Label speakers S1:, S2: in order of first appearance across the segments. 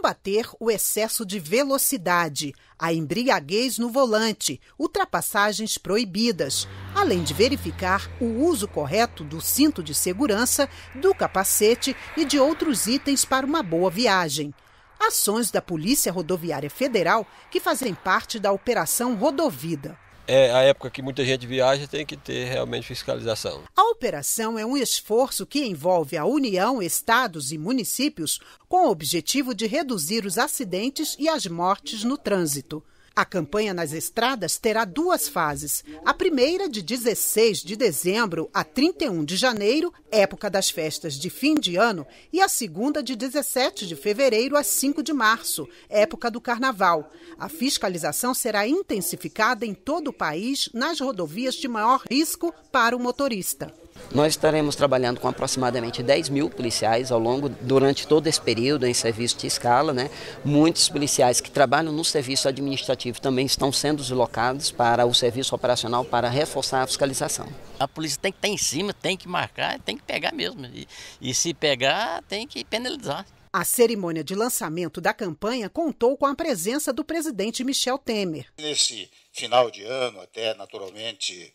S1: combater o excesso de velocidade, a embriaguez no volante, ultrapassagens proibidas, além de verificar o uso correto do cinto de segurança, do capacete e de outros itens para uma boa viagem. Ações da Polícia Rodoviária Federal que fazem parte da Operação Rodovida é a época que muita gente viaja, tem que ter realmente fiscalização. A operação é um esforço que envolve a União, estados e municípios com o objetivo de reduzir os acidentes e as mortes no trânsito. A campanha nas estradas terá duas fases. A primeira, de 16 de dezembro a 31 de janeiro, época das festas de fim de ano, e a segunda, de 17 de fevereiro a 5 de março, época do carnaval. A fiscalização será intensificada em todo o país nas rodovias de maior risco para o motorista. Nós estaremos trabalhando com aproximadamente 10 mil policiais ao longo, durante todo esse período, em serviço de escala. Né? Muitos policiais que trabalham no serviço administrativo também estão sendo deslocados para o serviço operacional para reforçar a fiscalização.
S2: A polícia tem que estar em cima, tem que marcar, tem que pegar mesmo. e, e se pegar, tem que penalizar.
S1: A cerimônia de lançamento da campanha contou com a presença do presidente Michel Temer. Nesse
S2: final de ano, até naturalmente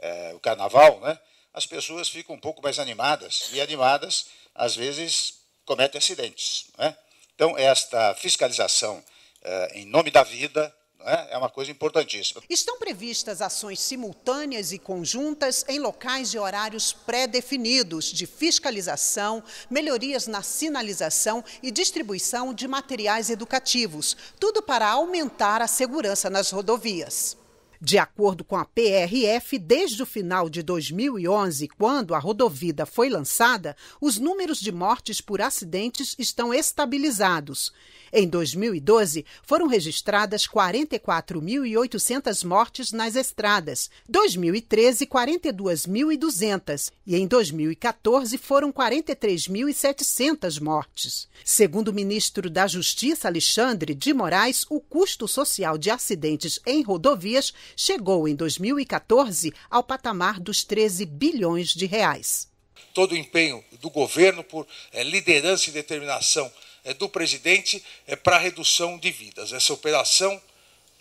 S2: é, o carnaval, né? as pessoas ficam um pouco mais animadas e animadas às vezes cometem acidentes. É? Então, esta fiscalização é, em nome da vida é? é uma coisa importantíssima.
S1: Estão previstas ações simultâneas e conjuntas em locais e horários pré-definidos de fiscalização, melhorias na sinalização e distribuição de materiais educativos, tudo para aumentar a segurança nas rodovias. De acordo com a PRF, desde o final de 2011, quando a rodovida foi lançada, os números de mortes por acidentes estão estabilizados. Em 2012, foram registradas 44.800 mortes nas estradas, 2013, 42.200 e em 2014 foram 43.700 mortes. Segundo o ministro da Justiça, Alexandre de Moraes, o custo social de acidentes em rodovias chegou em 2014 ao patamar dos 13 bilhões de reais.
S3: Todo o empenho do governo por é, liderança e determinação é, do presidente é eh, para a redução de vidas. Essa operação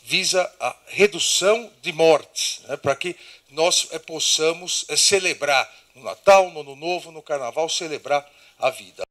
S3: visa a redução de mortes, né, para que nós é, possamos celebrar no Natal, no Ano Novo, no Carnaval, celebrar a vida.